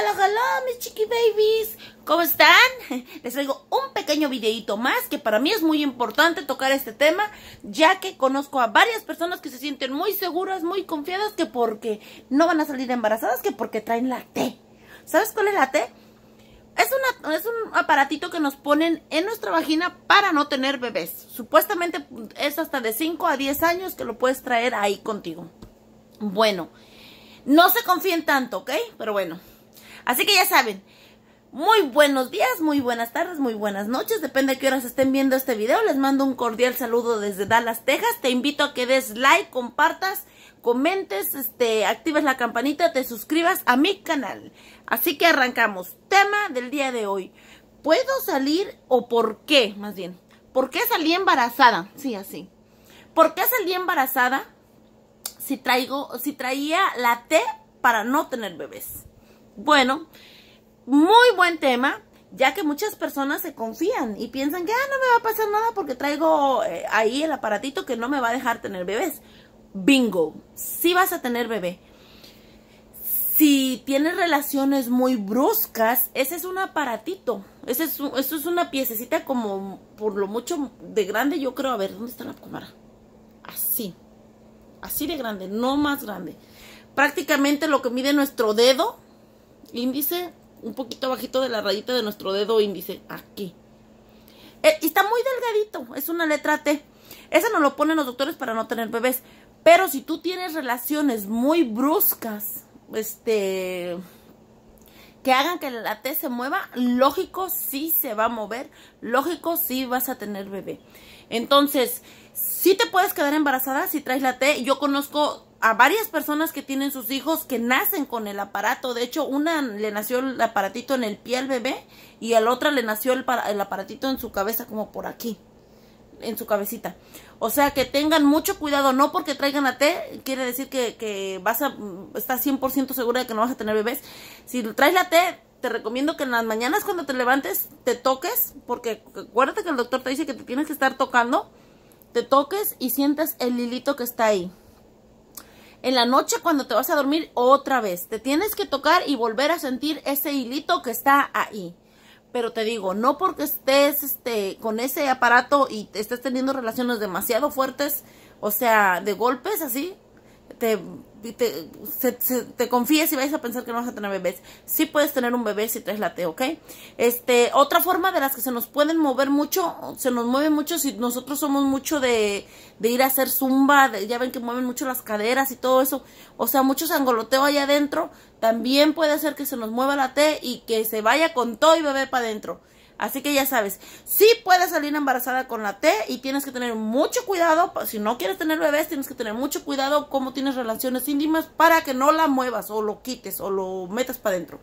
Hola, hola mis chiqui babies. ¿Cómo están? Les traigo un pequeño videito más que para mí es muy importante tocar este tema, ya que conozco a varias personas que se sienten muy seguras, muy confiadas, que porque no van a salir embarazadas, que porque traen la T. ¿Sabes cuál es la T? Es, es un aparatito que nos ponen en nuestra vagina para no tener bebés. Supuestamente es hasta de 5 a 10 años que lo puedes traer ahí contigo. Bueno, no se confíen tanto, ¿ok? Pero bueno, Así que ya saben, muy buenos días, muy buenas tardes, muy buenas noches, depende de qué horas estén viendo este video. Les mando un cordial saludo desde Dallas, Texas. Te invito a que des like, compartas, comentes, este, actives la campanita, te suscribas a mi canal. Así que arrancamos. Tema del día de hoy. ¿Puedo salir o por qué? Más bien, ¿por qué salí embarazada? Sí, así. ¿Por qué salí embarazada si traigo, si traía la T para no tener bebés? Bueno, muy buen tema, ya que muchas personas se confían y piensan que, ah, no me va a pasar nada porque traigo eh, ahí el aparatito que no me va a dejar tener bebés. Bingo, sí vas a tener bebé. Si tienes relaciones muy bruscas, ese es un aparatito. Ese es, eso es una piececita como por lo mucho de grande, yo creo. A ver, ¿dónde está la cámara? Así. Así de grande, no más grande. Prácticamente lo que mide nuestro dedo índice, un poquito bajito de la rayita de nuestro dedo índice, aquí. Eh, y está muy delgadito, es una letra T. Esa nos lo ponen los doctores para no tener bebés. Pero si tú tienes relaciones muy bruscas, este, que hagan que la T se mueva, lógico sí se va a mover, lógico sí vas a tener bebé. Entonces, sí te puedes quedar embarazada si traes la T. Yo conozco a varias personas que tienen sus hijos que nacen con el aparato. De hecho, una le nació el aparatito en el pie al bebé y a la otra le nació el, el aparatito en su cabeza, como por aquí, en su cabecita. O sea, que tengan mucho cuidado. No porque traigan a té, quiere decir que, que vas a, estás 100% segura de que no vas a tener bebés. Si traes la té, te recomiendo que en las mañanas cuando te levantes te toques, porque acuérdate que el doctor te dice que te tienes que estar tocando, te toques y sientas el hilito que está ahí. En la noche cuando te vas a dormir otra vez, te tienes que tocar y volver a sentir ese hilito que está ahí. Pero te digo, no porque estés este, con ese aparato y estés teniendo relaciones demasiado fuertes, o sea, de golpes así, te, te, te confíes y vayas a pensar que no vas a tener bebés. Sí puedes tener un bebé si traes la T, ¿ok? Este, otra forma de las que se nos pueden mover mucho, se nos mueve mucho si nosotros somos mucho de, de ir a hacer zumba, ya ven que mueven mucho las caderas y todo eso. O sea, mucho sangoloteo allá adentro. También puede ser que se nos mueva la T y que se vaya con todo y bebé para adentro. Así que ya sabes, si puedes salir embarazada con la T y tienes que tener mucho cuidado. Si no quieres tener bebés, tienes que tener mucho cuidado cómo tienes relaciones íntimas para que no la muevas o lo quites o lo metas para adentro.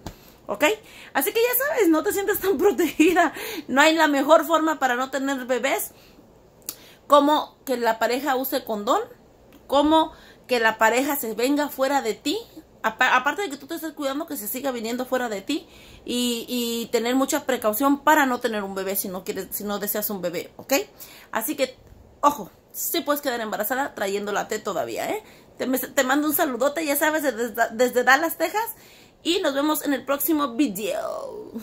¿Ok? Así que ya sabes, no te sientes tan protegida. No hay la mejor forma para no tener bebés como que la pareja use condón, como que la pareja se venga fuera de ti aparte de que tú te estés cuidando que se siga viniendo fuera de ti y, tener mucha precaución para no tener un bebé si no quieres, si no deseas un bebé, ¿ok? Así que, ojo, sí puedes quedar embarazada trayéndola a té todavía, ¿eh? Te, mando un saludote, ya sabes, desde, desde Dallas, Texas y nos vemos en el próximo video.